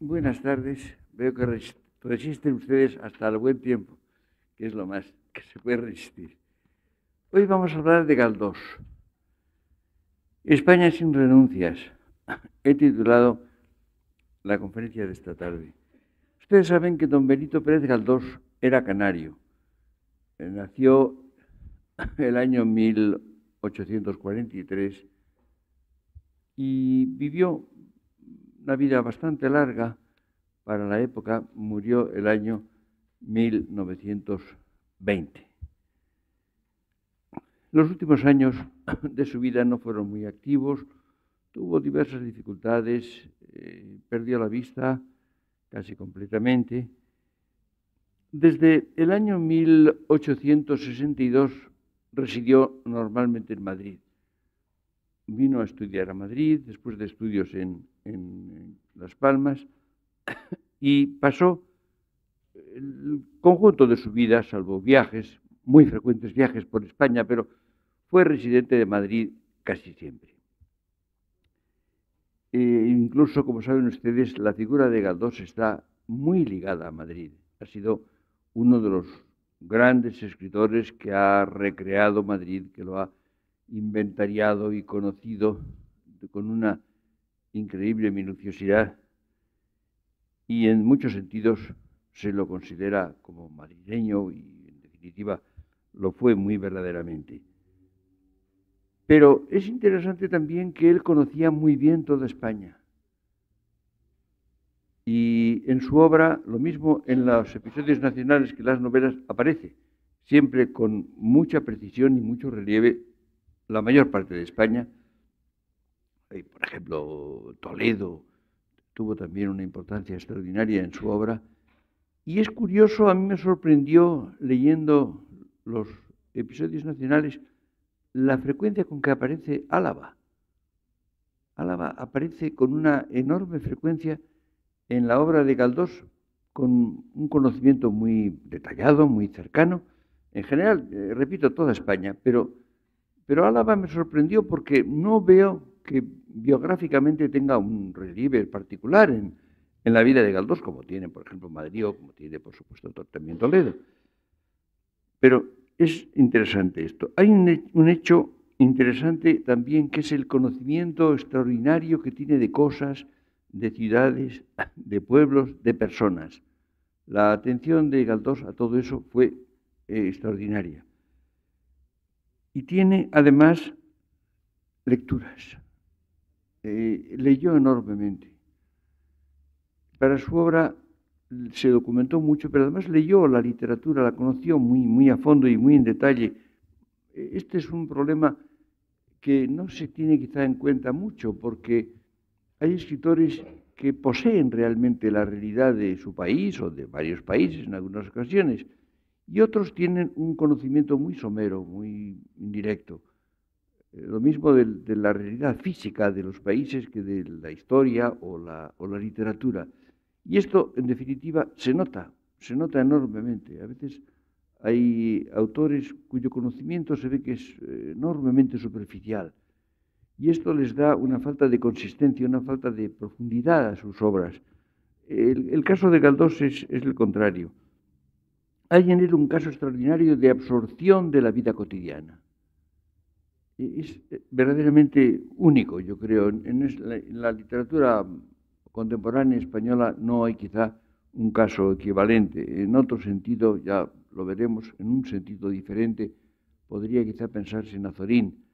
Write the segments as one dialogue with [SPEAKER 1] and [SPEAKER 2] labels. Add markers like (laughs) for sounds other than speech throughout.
[SPEAKER 1] Buenas tardes. Veo que resisten ustedes hasta el buen tiempo, que es lo más que se puede resistir. Hoy vamos a hablar de Galdós. España sin renuncias. He titulado la conferencia de esta tarde. Ustedes saben que don Benito Pérez Galdós era canario. Eh, nació el año 1843 y vivió una vida bastante larga para la época, murió el año 1920. Los últimos años de su vida no fueron muy activos, tuvo diversas dificultades, eh, perdió la vista casi completamente. Desde el año 1862 residió normalmente en Madrid. Vino a estudiar a Madrid después de estudios en en Las Palmas (coughs) y pasó el conjunto de su vida, salvo viajes, muy frecuentes viajes por España, pero fue residente de Madrid casi siempre. E incluso, como saben ustedes, la figura de Galdós está muy ligada a Madrid. Ha sido uno de los grandes escritores que ha recreado Madrid, que lo ha inventariado y conocido con una increíble minuciosidad y en muchos sentidos se lo considera como madrileño y en definitiva lo fue muy verdaderamente. Pero es interesante también que él conocía muy bien toda España. Y en su obra, lo mismo en los episodios nacionales que en las novelas, aparece siempre con mucha precisión y mucho relieve la mayor parte de España, por ejemplo, Toledo tuvo también una importancia extraordinaria en su obra. Y es curioso, a mí me sorprendió leyendo los episodios nacionales la frecuencia con que aparece Álava. Álava aparece con una enorme frecuencia en la obra de Galdós, con un conocimiento muy detallado, muy cercano. En general, eh, repito, toda España, pero, pero Álava me sorprendió porque no veo que biográficamente tenga un relieve particular en, en la vida de Galdós, como tiene, por ejemplo, Madrid o como tiene, por supuesto, también Toledo. Pero es interesante esto. Hay un, hecho interesante también que es el conocimiento extraordinario que tiene de cosas, de ciudades, de pueblos, de personas. La atención de Galdós a todo eso fue eh, extraordinaria. Y tiene además lecturas. Eh, leyó enormemente. Para su obra se documentó mucho, pero además leyó la literatura, la conoció muy, muy a fondo y muy en detalle. E, este es un problema que no se tiene quizá en cuenta mucho, porque hay escritores que poseen realmente la realidad de su país o de varios países en algunas ocasiones, y otros tienen un conocimiento muy somero, muy indirecto lo mismo de, la realidad física de los países que de la historia o la, literatura. Y esto, en definitiva, se nota, se nota enormemente. A veces hay autores cuyo conocimiento se ve que es eh, enormemente superficial. Y esto les da una falta de consistencia, una falta de profundidad a sus obras. El, caso de Galdós es el contrario. Hay en él un caso extraordinario de absorción de la vida cotidiana es eh, verdaderamente único, yo creo. En la, literatura contemporánea española no hay quizá un caso equivalente. En otro sentido, ya lo veremos, en un sentido diferente, podría quizá pensarse en Azorín,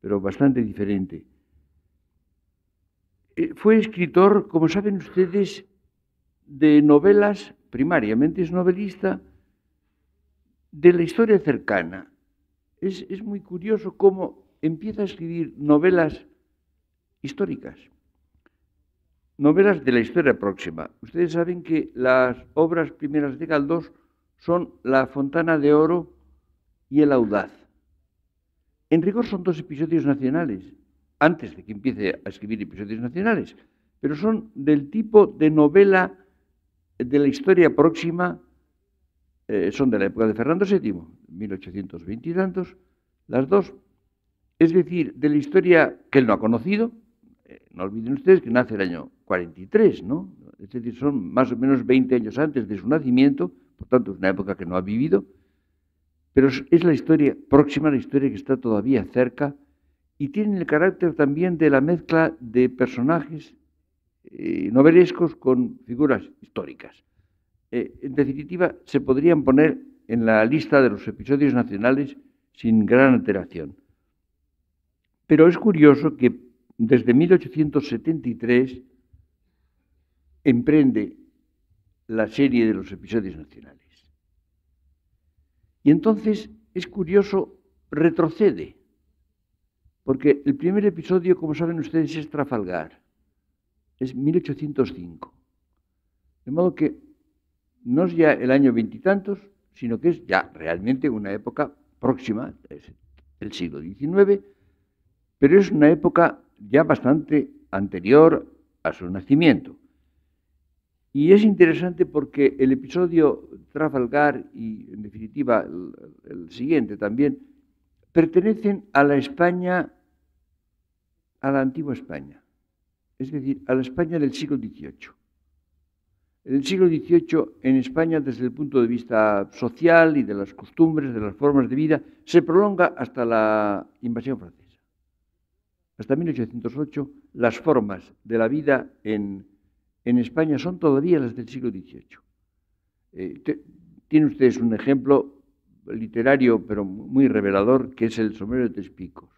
[SPEAKER 1] pero bastante diferente. Eh, fue escritor, como saben ustedes, de novelas, primariamente es novelista, de la historia cercana. Es, es muy curioso cómo empieza a escribir novelas históricas, novelas de la historia próxima. Ustedes saben que las obras primeras de Galdós son La Fontana de Oro y El Audaz. En rigor son dos episodios nacionales, antes de que empiece a escribir episodios nacionales, pero son del tipo de novela de la historia próxima, eh, son de la época de Fernando VII, 1820 y tantos, las dos es decir, de la historia que él no ha conocido. Eh, no olviden ustedes que nace el año 43, ¿no? Es decir, son más o menos 20 años antes de su nacimiento, por tanto es una época que no ha vivido, pero es la historia próxima, la historia que está todavía cerca y tiene el carácter también de la mezcla de personajes eh, novelescos con figuras históricas. Eh, en definitiva, se podrían poner en la lista de los episodios nacionales sin gran alteración. Pero es curioso que desde 1873 emprende la serie de los episodios nacionales. Y entonces es curioso, retrocede, porque el primer episodio, como saben ustedes, es Trafalgar, es 1805. De modo que no es ya el año veintitantos, sino que es ya realmente una época próxima, es el siglo XIX, pero es una época ya bastante anterior a su nacimiento. Y es interesante porque el episodio Trafalgar y, en definitiva, el, siguiente también, pertenecen a la España, a la antigua España, es decir, a la España del siglo XVIII. En el siglo XVIII, en España, desde el punto de vista social y de las costumbres, de las formas de vida, se prolonga hasta la invasión francesa hasta 1808, las formas de la vida en, España son todavía las del siglo XVIII. Eh, tiene ustedes un ejemplo literario, pero muy revelador, que es el sombrero de tres picos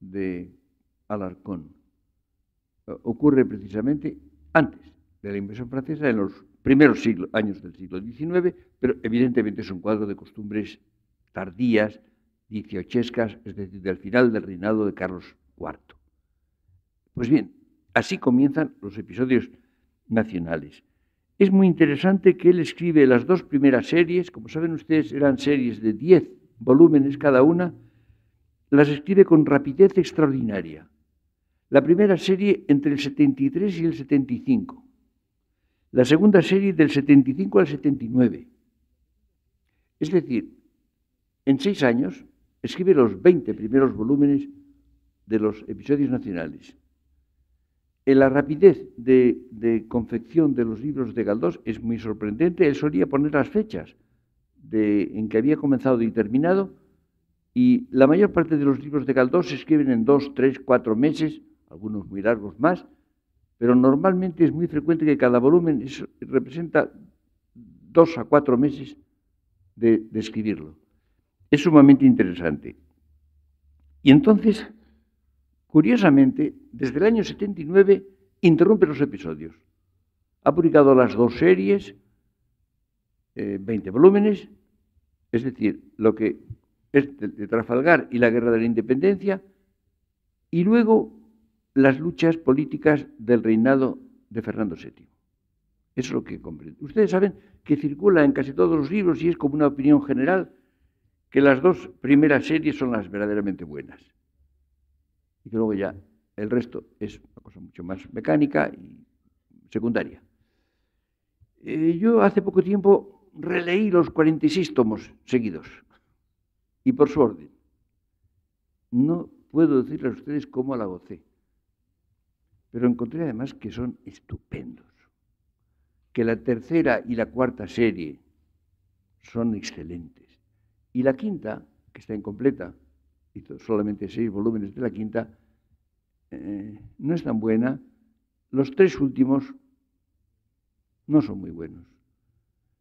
[SPEAKER 1] de Alarcón. Ocurre precisamente antes de la inversión francesa, en los primeros años del siglo XIX, pero evidentemente es un cuadro de costumbres tardías, dieciochescas, es decir, del final del reinado de Carlos cuarto. Pues bien, así comienzan los episodios nacionales. Es muy interesante que él escribe las dos primeras series, como saben ustedes, eran series de 10 volúmenes cada una, las escribe con rapidez extraordinaria. La primera serie entre el 73 y el 75. La segunda serie del 75 al 79. Es decir, en seis años escribe los 20 primeros volúmenes de los episodios nacionales. En la rapidez de, confección de los libros de Galdós es muy sorprendente. Él solía poner las fechas en que había comenzado y terminado, y la mayor parte de los libros de Galdós se escriben en dos, tres, cuatro meses, algunos muy largos más, pero normalmente es muy frecuente que cada volumen representa dos a cuatro meses de escribirlo. Es sumamente interesante. Y entonces Curiosamente, desde el año 79 interrumpe los episodios. Ha publicado las dos series, 20 eh, volúmenes, es decir, lo que es de Trafalgar y la Guerra de la Independencia, y luego las luchas políticas del reinado de Fernando VII. Eso es lo que comprende. Ustedes saben que circula en casi todos los libros y es como una opinión general que las dos primeras series son las verdaderamente buenas y que luego ya el resto es una cosa mucho más mecánica y secundaria. Eh, yo hace poco tiempo releí los 46 tomos seguidos y por su orden. No puedo decirles a ustedes cómo la gocé, pero encontré además que son estupendos, que la tercera y la cuarta serie son excelentes y la quinta, que está incompleta, solamente seis volúmenes de la quinta, eh, no es tan buena. Los tres últimos no son muy buenos,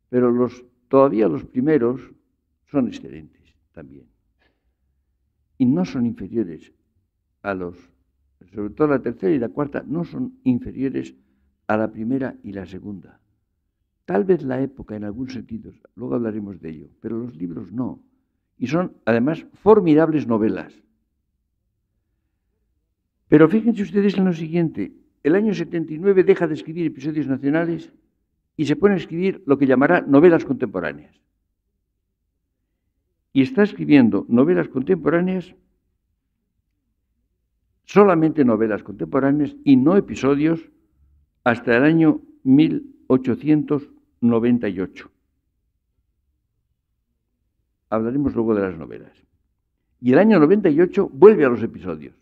[SPEAKER 1] pero los, todavía los primeros son excelentes también. Y no son inferiores a los, sobre todo la tercera y la cuarta, no son inferiores a la primera y la segunda. Tal vez la época en algún sentido, luego hablaremos de ello, pero los libros no y son además formidables novelas. Pero fíjense ustedes en lo siguiente, el año 79 deja de escribir episodios nacionales y se pone a escribir lo que llamará novelas contemporáneas. Y está escribiendo novelas contemporáneas, solamente novelas contemporáneas y no episodios, hasta el año 1898. Hablaremos luego de las novelas. Y el año 98 vuelve a los episodios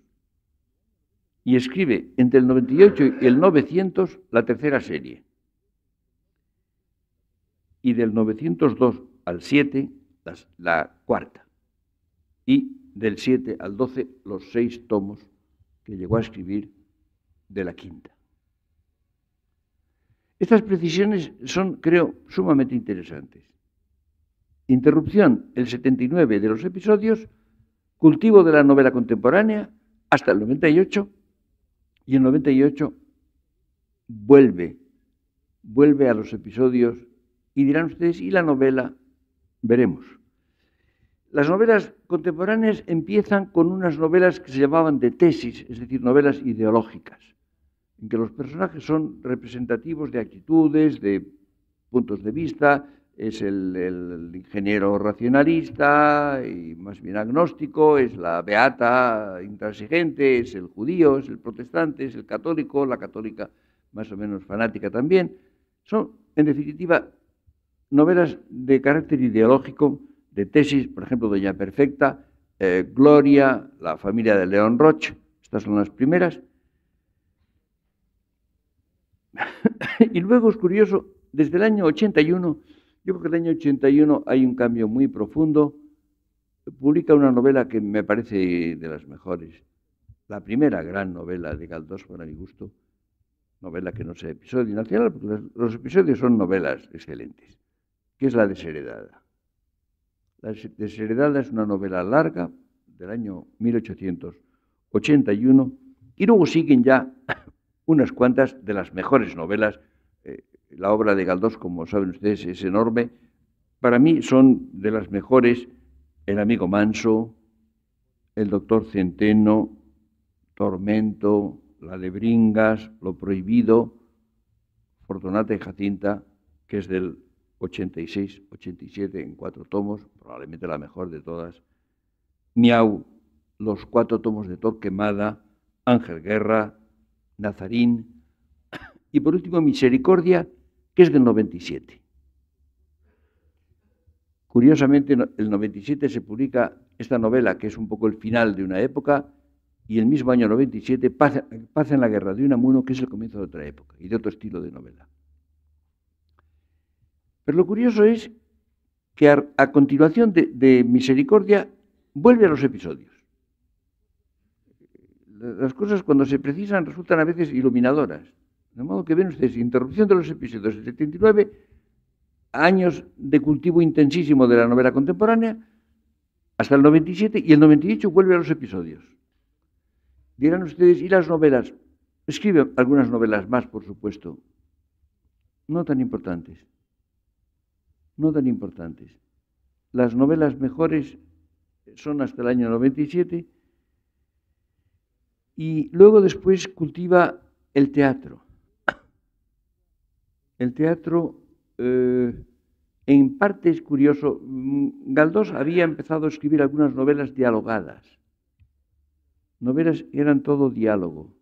[SPEAKER 1] y escribe entre el 98 y el 900 la tercera serie. Y del 902 al 7 la cuarta. Y del 7 al 12 los seis tomos que llegó a escribir de la quinta. Estas precisiones son, creo, sumamente interesantes. Interrupción, el 79 de los episodios, cultivo de la novela contemporánea hasta el 98 y el 98 vuelve, vuelve a los episodios y dirán ustedes, ¿y la novela? Veremos. Las novelas contemporáneas empiezan con unas novelas que se llamaban de tesis, es decir, novelas ideológicas, en que los personajes son representativos de actitudes, de puntos de vista, es el, ingeniero racionalista y más bien agnóstico, es la beata intransigente, es el judío, es el protestante, es el católico, la católica más o menos fanática también. Son, en definitiva, novelas de carácter ideológico, de tesis, por ejemplo, Doña Perfecta, eh, Gloria, La familia de León Roche, estas son las primeras. (laughs) y luego es curioso, desde el año 81 yo creo que el año 81 hay un cambio muy profundo. Publica una novela que me parece de las mejores, la primera gran novela de Galdós para mi gusto, novela que no sea episodio nacional, porque los episodios son novelas excelentes, que es La Desheredada. La Desheredada es una novela larga del año 1881 y luego siguen ya unas cuantas de las mejores novelas la obra de Galdós, como saben ustedes, es enorme. Para mí son de las mejores El amigo Manso, El doctor Centeno, Tormento, La de Bringas, Lo Prohibido, Fortunata y Jacinta, que es del 86-87 en cuatro tomos, probablemente la mejor de todas. Miau, los cuatro tomos de Torquemada, Ángel Guerra, Nazarín y por último Misericordia, es del 97. Curiosamente, el 97 se publica esta novela, que es un poco el final de una época, y el mismo año 97 pasa, pasa en la guerra de Unamuno, que es el comienzo de otra época y de otro estilo de novela. Pero lo curioso es que a, continuación de, Misericordia vuelve a los episodios. Las cosas cuando se precisan resultan a veces iluminadoras. De modo que ven ustedes, interrupción de los episodios del 79, años de cultivo intensísimo de la novela contemporánea, hasta el 97 y el 98 vuelve a los episodios. Dirán ustedes, ¿y las novelas? Escribe algunas novelas más, por supuesto, no tan importantes, no tan importantes. Las novelas mejores son hasta el año 97 y luego después cultiva el teatro. El teatro, eh, en parte es curioso, mm, Galdós había empezado a escribir algunas novelas dialogadas. Novelas eran todo diálogo.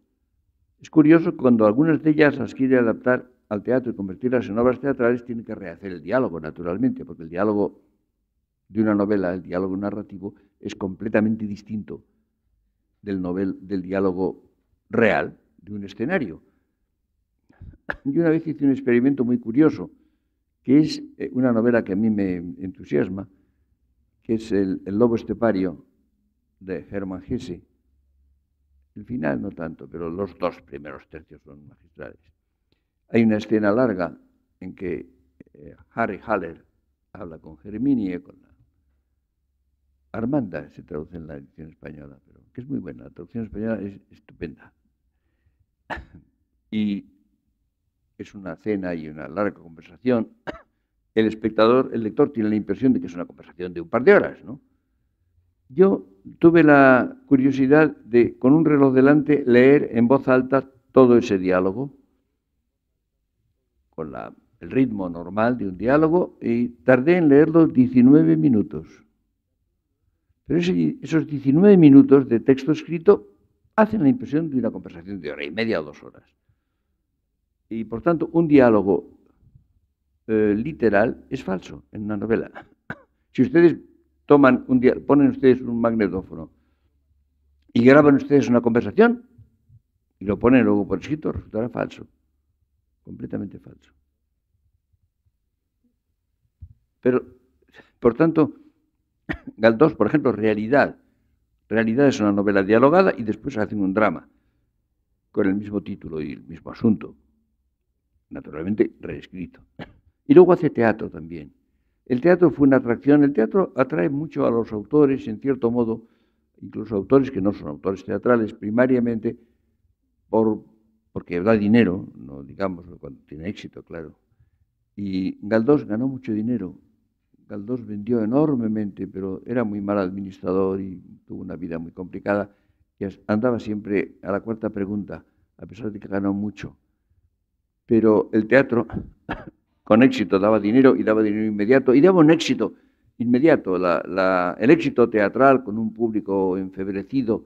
[SPEAKER 1] Es curioso cuando algunas de ellas las quiere adaptar al teatro y convertirlas en obras teatrales, tiene que rehacer el diálogo, naturalmente, porque el diálogo de una novela, el diálogo narrativo, es completamente distinto del, del diálogo real de un escenario. Yo una vez hice un experimento muy curioso, que es eh, una novela que a mí me entusiasma, que es El, lobo estepario de Hermann Hesse. El final no tanto, pero los dos primeros tercios son magistrales. Hay una escena larga en que eh, Harry Haller habla con Germinie, con Armanda, se traduce en la edición española, pero que es muy buena, la traducción española es estupenda. (coughs) y es una cena y una larga conversación, (coughs) el espectador, el lector tiene la impresión de que es una conversación de un par de horas, ¿no? Yo tuve la curiosidad de, con un reloj delante, leer en voz alta todo ese diálogo, con el ritmo normal de un diálogo, y tardé en leerlo 19 minutos. Pero esos 19 minutos de texto escrito hacen la impresión de una conversación de hora y media o dos horas. Y por tanto, un diálogo eh, literal es falso en una novela. (coughs) Si ustedes toman un ponen ustedes un magnetófono y graban ustedes una conversación y lo ponen luego por escrito, resultará falso, completamente falso. Pero, por tanto, (coughs) Galdós, por ejemplo, realidad. Realidad es una novela dialogada y después hacen un drama con el mismo título y el mismo asunto, naturalmente reescrito. Y luego hace teatro también. El teatro fue una atracción, el teatro atrae mucho a los autores, en cierto modo, incluso autores que no son autores teatrales, primariamente por, porque da dinero, no digamos cuando tiene éxito, claro. Y Galdós ganó mucho dinero. Galdós vendió enormemente, pero era muy mal administrador y tuvo una vida muy complicada. Y andaba siempre a la cuarta pregunta, a pesar de que ganó mucho pero el teatro (coughs) con éxito daba dinero y daba dinero inmediato y daba un éxito inmediato. el éxito teatral con un público enfebrecido.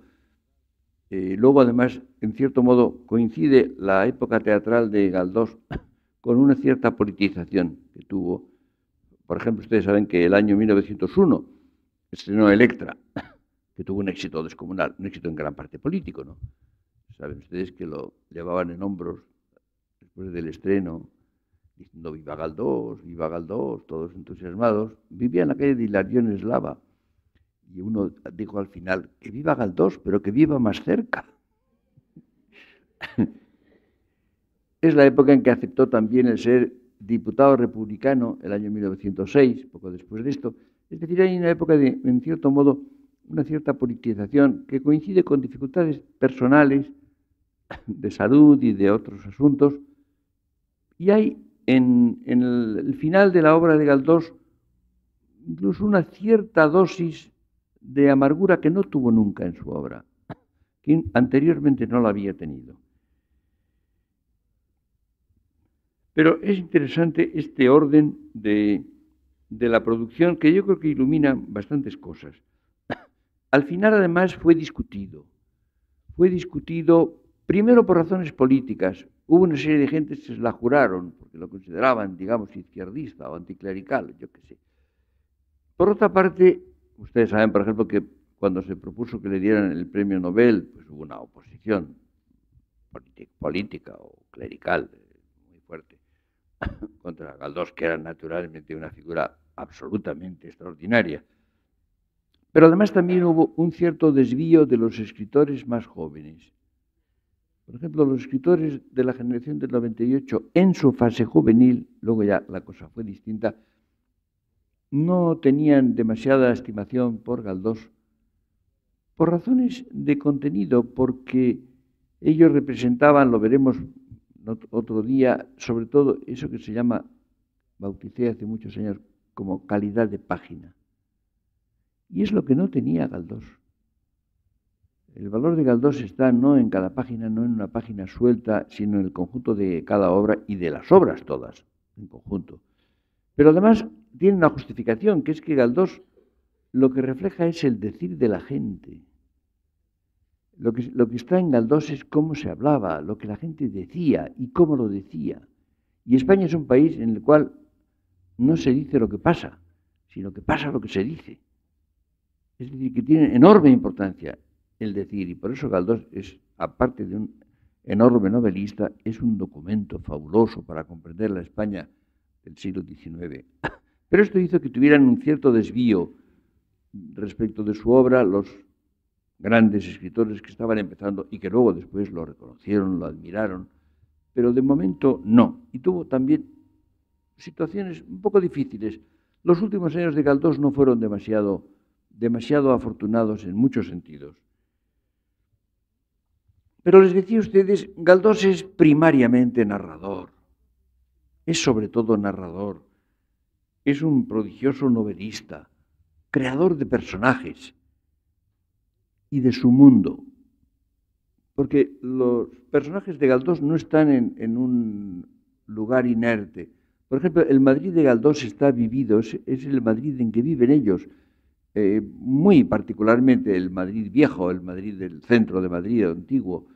[SPEAKER 1] Eh, luego, además, en cierto modo, coincide la época teatral de Galdós (coughs) con una cierta politización que tuvo. Por ejemplo, ustedes saben que el año 1901 estrenó Electra, (coughs) que tuvo un éxito descomunal, un éxito en gran parte político, ¿no? Saben ustedes que lo llevaban en hombros después del estreno, diciendo viva Galdós, viva Galdós, todos entusiasmados, vivía en la calle de Hilarión Eslava. Y uno dijo al final, que viva Galdós, pero que viva más cerca. (laughs) es la época en que aceptó también el ser diputado republicano, el año 1906, poco después de esto. Es decir, hay una época de, en cierto modo, una cierta politización que coincide con dificultades personales de salud y de otros asuntos, y hay en, el, final de la obra de Galdós incluso una cierta dosis de amargura que no tuvo nunca en su obra, que anteriormente no la había tenido. Pero es interesante este orden de la producción que yo creo que ilumina bastantes cosas. Al final, además, fue discutido. Fue discutido primero por razones políticas, hubo una serie de gente que se la juraron, porque lo consideraban, digamos, izquierdista o anticlerical, yo qué sé. Por otra parte, ustedes saben, por ejemplo, que cuando se propuso que le dieran el premio Nobel, pues hubo una oposición política o clerical eh, muy fuerte (coughs) contra Galdós, que era naturalmente una figura absolutamente extraordinaria. Pero además también hubo un cierto desvío de los escritores más jóvenes por ejemplo, los escritores de la generación del 98 en su fase juvenil, luego ya la cosa fue distinta, no tenían demasiada estimación por Galdós por razones de contenido, porque ellos representaban, lo veremos otro día, sobre todo eso que se llama, bauticé hace muchos años, como calidad de página. Y es lo que no tenía Galdós. El valor de Galdós está no en cada página, no en una página suelta, sino en el conjunto de cada obra y de las obras todas, en conjunto. Pero además tiene una justificación, que es que Galdós lo que refleja es el decir de la gente. Lo que, lo que está en Galdós es cómo se hablaba, lo que la gente decía y cómo lo decía. Y España es un país en el cual no se dice lo que pasa, sino que pasa lo que se dice. Es decir, que tiene enorme importancia el decir, y por eso Galdós es, aparte de un enorme novelista, es un documento fabuloso para comprender la España del siglo XIX. (coughs) Pero esto hizo que tuvieran un cierto desvío respecto de su obra los grandes escritores que estaban empezando y que luego después lo reconocieron, lo admiraron, pero de momento no. Y tuvo también situaciones un poco difíciles. Los últimos años de Galdós no fueron demasiado, demasiado afortunados en muchos sentidos. Pero les decía a ustedes, Galdós es primariamente narrador, es sobre todo narrador, es un prodigioso novelista, creador de personajes y de su mundo. Porque los personajes de Galdós no están en, un lugar inerte. Por ejemplo, el Madrid de Galdós está vivido, es el Madrid en que viven ellos. Eh, muy particularmente el Madrid viejo, el Madrid del centro de Madrid antiguo,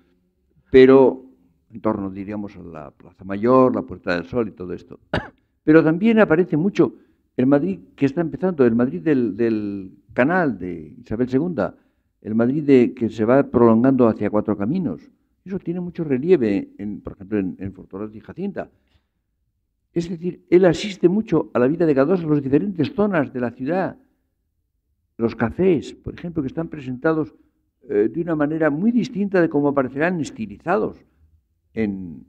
[SPEAKER 1] pero en torno, diríamos, a la Plaza Mayor, la Puerta del Sol y todo esto. (coughs) Pero también aparece mucho el Madrid que está empezando, el Madrid del, canal de Isabel II, el Madrid de, que se va prolongando hacia cuatro caminos. Eso tiene mucho relieve, por ejemplo, en, en y Jacinta. Es decir, él asiste mucho a la vida de cada dos, a las diferentes zonas de la ciudad, los cafés, por ejemplo, que están presentados eh, de una manera muy distinta de cómo aparecerán estilizados en,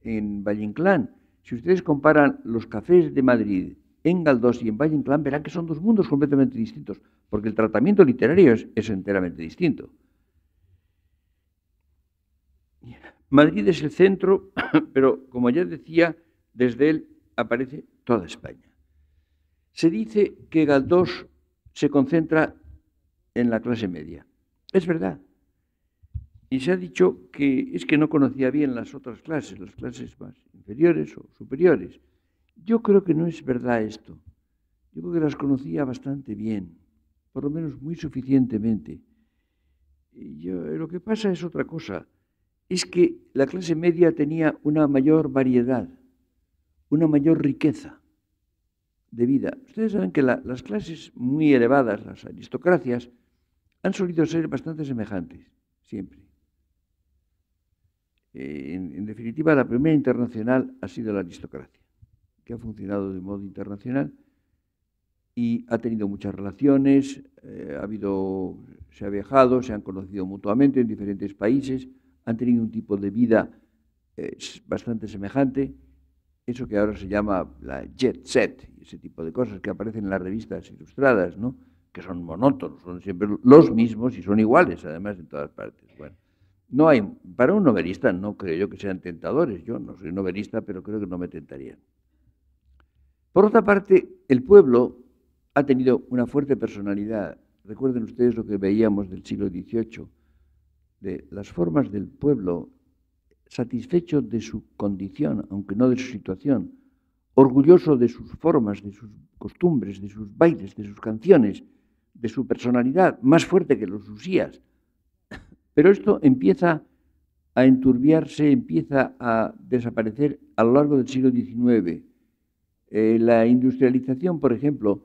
[SPEAKER 1] en Valle Inclán. Si ustedes comparan los cafés de Madrid en Galdós y en Valle Inclán, verán que son dos mundos completamente distintos, porque el tratamiento literario es, es enteramente distinto. Madrid es el centro, (coughs) pero como ya decía, desde él aparece toda España. Se dice que Galdós se concentra en la clase media. Es verdad. Y se ha dicho que es que no conocía bien las otras clases, las clases más inferiores o superiores. Yo creo que no es verdad esto. Yo creo que las conocía bastante bien, por lo menos muy suficientemente. lo que pasa es otra cosa. Es que la clase media tenía una mayor variedad, una mayor riqueza de vida. Ustedes saben que las clases muy elevadas, las aristocracias, han solido ser bastante semejantes, siempre. Eh, en, definitiva, la primera internacional ha sido la aristocracia, que ha funcionado de modo internacional y ha tenido muchas relaciones, eh, ha habido, se ha viajado, se han conocido mutuamente en diferentes países, han tenido un tipo de vida eh, bastante semejante eso que ahora se llama la jet set, ese tipo de cosas que aparecen en las revistas ilustradas, ¿no? que son monótonos, son siempre los mismos y son iguales, además, en todas partes. Bueno, no hay, para un novelista no creo yo que sean tentadores. Yo no soy novelista, pero creo que no me tentarían. Por otra parte, el pueblo ha tenido una fuerte personalidad. Recuerden ustedes lo que veíamos del siglo XVIII, de las formas del pueblo satisfecho de su condición, aunque no de su situación, orgulloso de sus formas, de sus costumbres, de sus bailes, de sus canciones, de su personalidad, más fuerte que los usías. Pero esto empieza a enturbiarse, empieza a desaparecer a lo largo del siglo XIX. Eh, la industrialización, por ejemplo,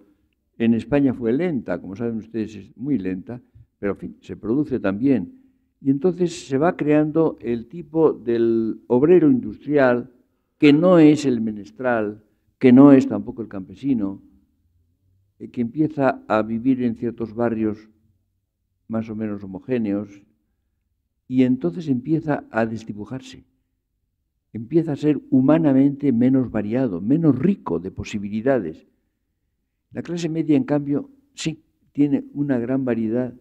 [SPEAKER 1] en España fue lenta, como saben ustedes, es muy lenta, pero en fin, se produce también y entonces se va creando el tipo del obrero industrial que no es el menestral, que no es tampoco el campesino, eh, que empieza a vivir en ciertos barrios más o menos homogéneos y entonces empieza a desdibujarse, empieza a ser humanamente menos variado, menos rico de posibilidades. La clase media, en cambio, sí, tiene una gran variedad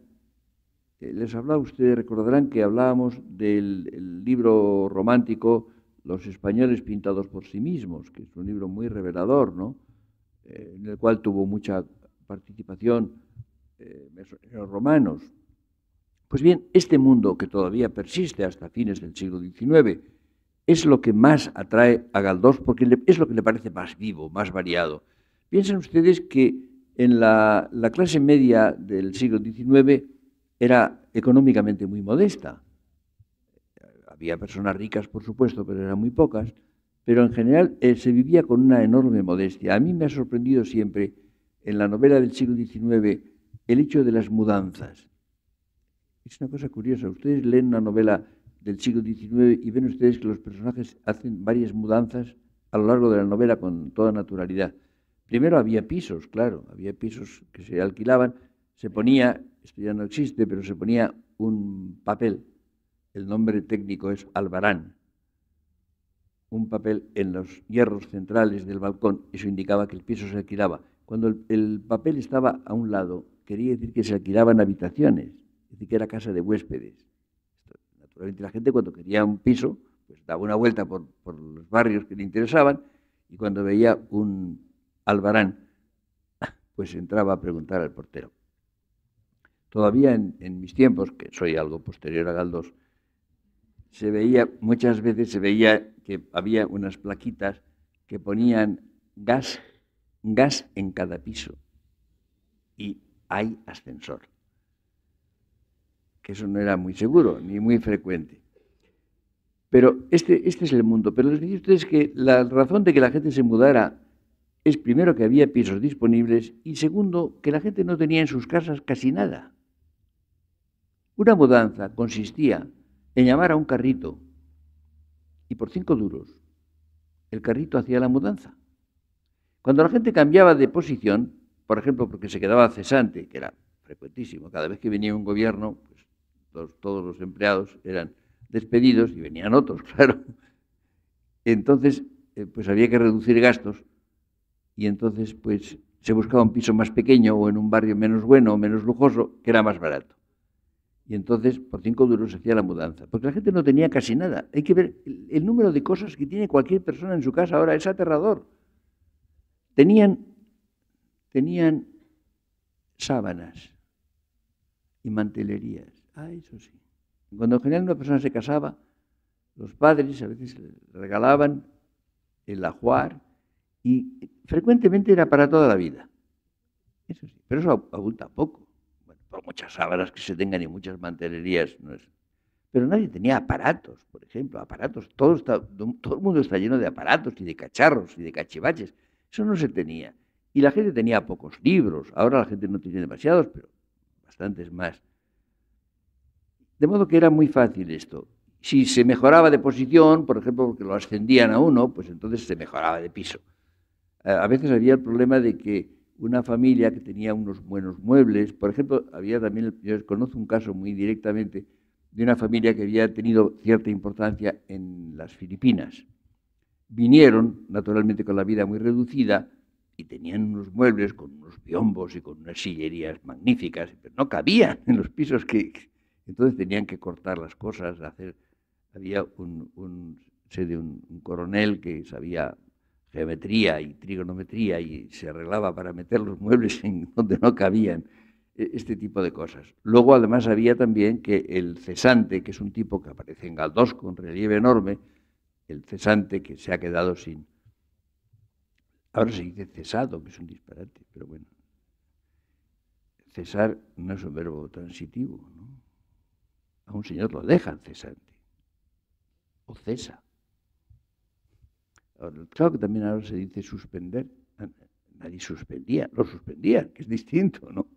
[SPEAKER 1] eh, les hablaba, ustedes recordarán que hablábamos del libro romántico Los españoles pintados por sí mismos, que es un libro muy revelador, ¿no? Eh, en el cual tuvo mucha participación los eh, romanos. Pues bien, este mundo que todavía persiste hasta fines del siglo XIX es lo que más atrae a Galdós porque es lo que le parece más vivo, más variado. Piensen ustedes que en la clase media del siglo XIX era económicamente muy modesta. Había personas ricas, por supuesto, pero eran muy pocas. Pero en general eh, se vivía con una enorme modestia. A mí me ha sorprendido siempre, en la novela del siglo XIX, el hecho de las mudanzas. Es una cosa curiosa. Ustedes leen una novela del siglo XIX y ven ustedes que los personajes hacen varias mudanzas a lo largo de la novela con toda naturalidad. Primero había pisos, claro, había pisos que se alquilaban se ponía, esto ya no existe, pero se ponía un papel, el nombre técnico es albarán, un papel en los hierros centrales del balcón, eso indicaba que el piso se alquilaba. Cuando el, papel estaba a un lado, quería decir que se alquilaban habitaciones, es decir, que era casa de huéspedes. Naturalmente la gente cuando quería un piso, pues daba una vuelta por, por los barrios que le interesaban y cuando veía un albarán, pues entraba a preguntar al portero. Todavía en, mis tiempos, que soy algo posterior a Galdós, se veía, muchas veces se veía que había unas plaquitas que ponían gas, gas en cada piso y hay ascensor. Que eso no era muy seguro ni muy frecuente. Pero este, este es el mundo. Pero les digo ustedes que la razón de que la gente se mudara es primero que había pisos disponibles y segundo que la gente no tenía en sus casas casi nada. Una mudanza consistía en llamar a un carrito y por cinco duros el carrito hacía la mudanza. Cuando la gente cambiaba de posición, por ejemplo, porque se quedaba cesante, que era frecuentísimo, cada vez que venía un gobierno, pues, todos, los empleados eran despedidos y venían otros, (laughs) claro. Entonces, eh, pues había que reducir gastos y entonces, pues se buscaba un piso más pequeño o en un barrio menos bueno o menos lujoso, que era más barato. Y entonces, por cinco duros, se hacía la mudanza. Porque la gente no tenía casi nada. Hay que ver el, número de cosas que tiene cualquier persona en su casa ahora. Es aterrador. Tenían, tenían sábanas y mantelerías. Ah, eso sí. Cuando en general una persona se casaba, los padres a veces le regalaban el ajuar y frecuentemente era para toda la vida. Eso sí, pero eso abulta poco por muchas sábanas que se tengan y muchas mantelerías. No es... Pero nadie tenía aparatos, por ejemplo, aparatos. Todo, está, todo el mundo está lleno de aparatos y de cacharros y de cachivaches. Eso no se tenía. Y la gente tenía pocos libros. Ahora la gente no tiene demasiados, pero bastantes más. De modo que era muy fácil esto. Si se mejoraba de posición, por ejemplo, porque lo ascendían a uno, pues entonces se mejoraba de piso. A veces había el problema de que una familia que tenía unos buenos muebles. Por ejemplo, había también, yo conozco un caso muy directamente de una familia que había tenido cierta importancia en las Filipinas. Vinieron, naturalmente, con la vida muy reducida y tenían unos muebles con unos piombos y con unas sillerías magníficas, pero no cabían en los pisos que... Entonces tenían que cortar las cosas, hacer... Había un, sé de un coronel que sabía geometría y trigonometría y se arreglaba para meter los muebles en (laughs) donde no cabían, e-, este tipo de cosas. Luego además había también que el cesante, que es un tipo que aparece en Galdós con relieve enorme, el cesante que se ha quedado sin... Ahora se dice cesado, que es un disparate, pero bueno. Cesar no es un verbo transitivo, ¿no? A un señor lo dejan cesante, o cesa. Claro que también ahora se dice suspender. Nadie suspendía, lo suspendían, que es distinto, ¿no?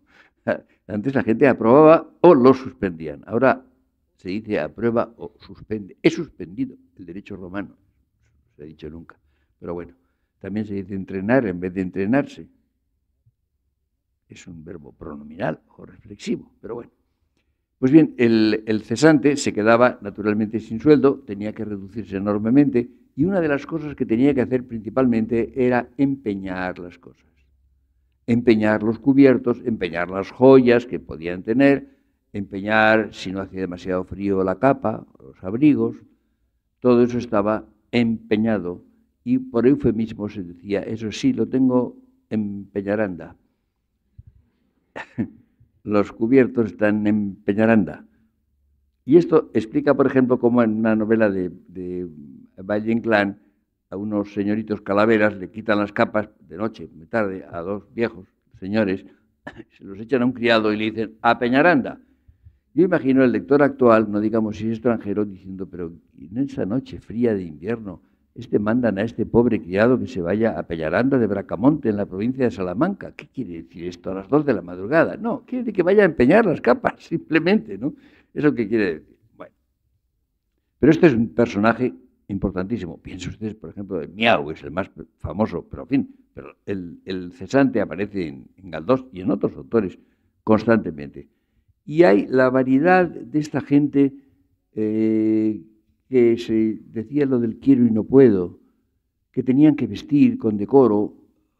[SPEAKER 1] Antes la gente aprobaba o lo suspendían. Ahora se dice aprueba o suspende. He suspendido el derecho romano, no se ha dicho nunca. Pero bueno, también se dice entrenar en vez de entrenarse. Es un verbo pronominal o reflexivo, pero bueno. Pues bien, el, el cesante se quedaba naturalmente sin sueldo, tenía que reducirse enormemente y una de las cosas que tenía que hacer principalmente era empeñar las cosas. Empeñar los cubiertos, empeñar las joyas que podían tener, empeñar, si no hacía demasiado frío, la capa, los abrigos. Todo eso estaba empeñado y por eufemismo se decía, eso sí, lo tengo en (laughs) los cubiertos están en Y esto explica, por ejemplo, cómo en una novela de Valle Inclán, a unos señoritos calaveras le quitan las capas de noche, de tarde, a dos viejos señores, (clears throat) se los echan a un criado y le dicen, a Peñaranda. Yo imagino el lector actual, no digamos si es extranjero, diciendo, pero en esa noche fría de invierno, este mandan a este pobre criado que se vaya a Peñaranda de Bracamonte, en la provincia de Salamanca. ¿Qué quiere decir esto a las dos de la madrugada? No, quiere decir que vaya a empeñar las capas, (laughs) simplemente, ¿no? Es lo que quiere decir. Bueno. Pero este es un personaje importantísimo. pienso ustedes, por ejemplo, el Miau, es el más famoso, pero en fin, pero el, cesante aparece en, Galdós y en otros autores constantemente. Y hay la variedad de esta gente eh, que se decía lo del quiero y no puedo, que tenían que vestir con decoro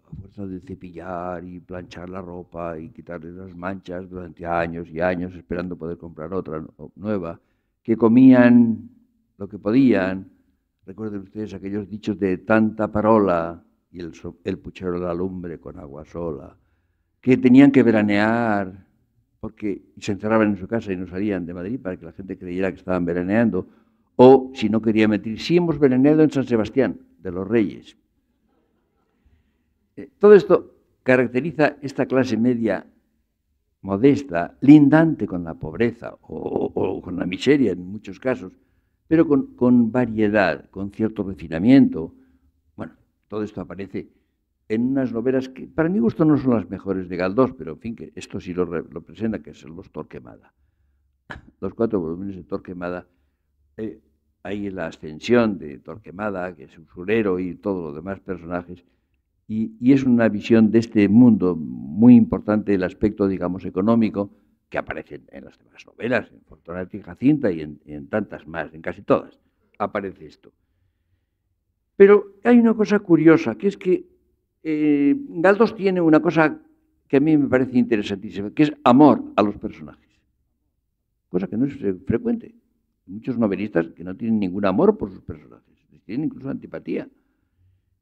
[SPEAKER 1] a fuerza de cepillar y planchar la ropa y quitarle las manchas durante años y años esperando poder comprar otra nueva, que comían lo que podían, Recuerden ustedes aquellos dichos de tanta parola y el, puchero de la lumbre con agua sola, que tenían que veranear porque se encerraban en su casa y no salían de Madrid para que la gente creyera que estaban veraneando, o si no querían meter sí hemos veraneado en San Sebastián, de los Reyes. Eh, todo esto caracteriza esta clase media modesta, lindante con la pobreza o con la miseria en muchos casos, pero con, variedad, con cierto refinamiento. Bueno, todo esto aparece en unas novelas que para mi gusto no son las mejores de Galdós, pero en fin, que esto sí lo, lo presenta, que es Los Torquemada. (laughs) Los cuatro volúmenes de Torquemada, hay eh, la ascensión de Torquemada, que es usurero y todos los demás personajes, y, y, es una visión de este mundo muy importante, el aspecto, digamos, económico, que aparecen en las demás novelas, en Fortuna y Jacinta y en, tantas más, en casi todas, aparece esto. Pero hay una cosa curiosa, que es que Galdos eh, Galdós tiene una cosa que a mí me parece interesantísima, que es amor a los personajes. Cosa que no es frecuente. muchos novelistas que no tienen ningún amor por sus personajes, tienen incluso antipatía.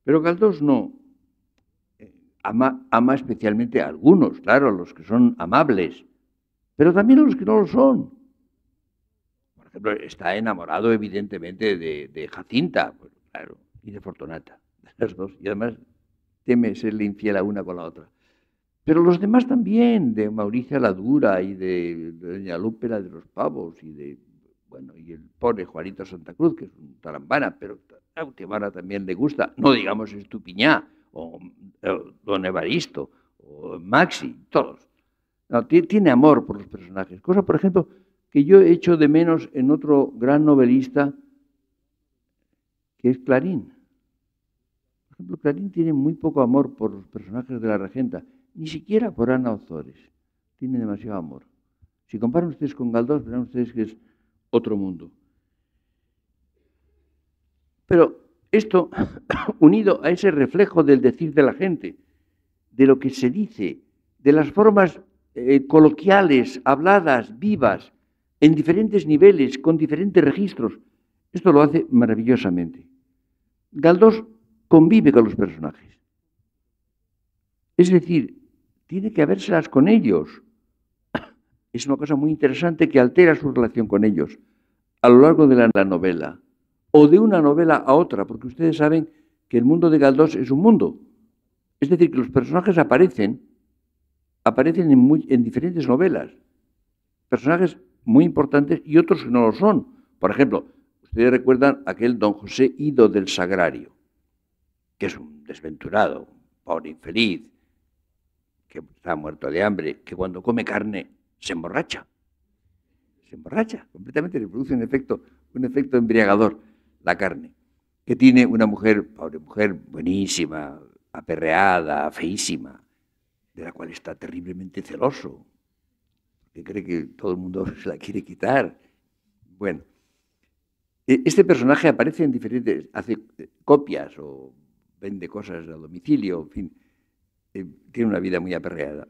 [SPEAKER 1] Pero Galdós no. Eh, ama, ama especialmente a algunos, claro, a los que son amables, pero también a los que no lo son. Por ejemplo, está enamorado evidentemente de, Jacinta, pues, claro, y de Fortunata, (laughs) de las dos, y además teme serle infiel a una con la otra. Pero los demás también, de Mauricio la Dura y de, Doña Lúpera de los Pavos y de, bueno, y el pobre Juanito Santa Cruz, que es un tarambana, pero a Utebana también le gusta, no digamos Estupiñá o, o Don Evaristo o Maxi, todos. No, tiene amor por los personajes. Cosa, por ejemplo, que yo he hecho de menos en otro gran novelista, que es Clarín. Por ejemplo, Clarín tiene muy poco amor por los personajes de la regenta, ni siquiera por Ana Ozores. Tiene demasiado amor. Si comparan ustedes con Galdós, verán ustedes que es otro mundo. Pero esto, (coughs) unido a ese reflejo del decir de la gente, de lo que se dice, de las formas eh, coloquiales, habladas, vivas, en diferentes niveles, con diferentes registros. Esto lo hace maravillosamente. Galdós convive con los personajes. Es decir, tiene que habérselas con ellos. (coughs) Es una cosa muy interesante que altera su relación con ellos a lo largo de la novela, o de una novela a otra, porque ustedes saben que el mundo de Galdós es un mundo. Es decir, que los personajes aparecen aparecen en, en diferentes novelas, personajes muy importantes y otros que no lo son. Por ejemplo, ustedes recuerdan aquel don José Ido del Sagrario, que es un desventurado, un pobre infeliz, que está muerto de hambre, que cuando come carne se emborracha. Se emborracha completamente, le produce un efecto, un efecto embriagador la carne. Que tiene una mujer, pobre mujer, buenísima, aperreada, feísima, de la cual está terriblemente celoso, que cree que todo el mundo (laughs) se la quiere quitar. Bueno, e-, este personaje aparece en diferentes, hace eh, copias o vende cosas a domicilio, fin, eh, tiene una vida muy aperreada.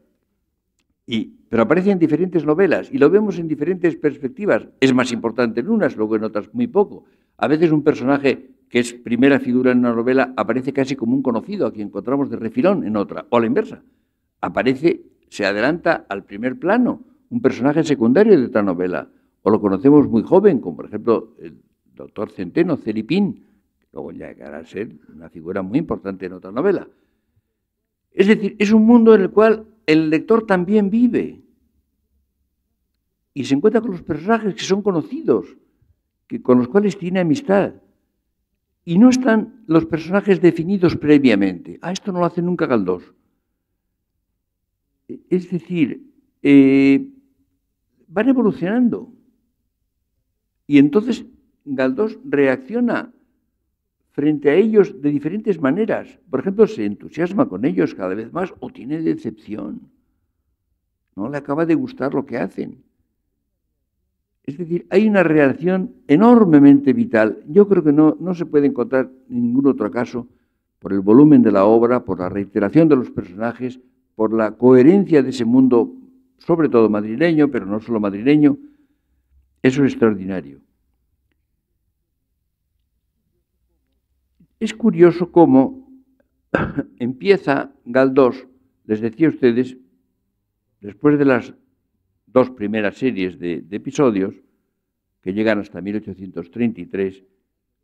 [SPEAKER 1] Y, pero aparece en diferentes novelas y lo vemos en diferentes perspectivas. Es más importante en unas, luego en otras muy poco. A veces un personaje que es primera figura en una novela aparece casi como un conocido a quien encontramos de refilón en otra, o a la inversa aparece, se adelanta al primer plano, un personaje secundario de otra novela, o lo conocemos muy joven, como por ejemplo el doctor Centeno, Celipín, que luego llegará a ser una figura muy importante en otra novela. Es decir, es un mundo en el cual el lector también vive y se encuentra con los personajes que son conocidos, que, con los cuales tiene amistad. Y no están los personajes definidos previamente. A ah, esto no lo hace nunca Galdós. Es decir, eh, van evolucionando. Y entonces Galdós reacciona frente a ellos de diferentes maneras. Por ejemplo, se entusiasma con ellos cada vez más o tiene decepción. No le acaba de gustar lo que hacen. Es decir, hay una reacción enormemente vital. Yo creo que no, no se puede encontrar ningún otro caso por el volumen de la obra, por la reiteración de los personajes, por la coherencia de ese mundo, sobre todo madrileño, pero no solo madrileño, eso es extraordinario. Es curioso cómo (coughs) empieza Galdós, les decía a ustedes, después de las dos primeras series de, episodios, que llegan hasta 1833,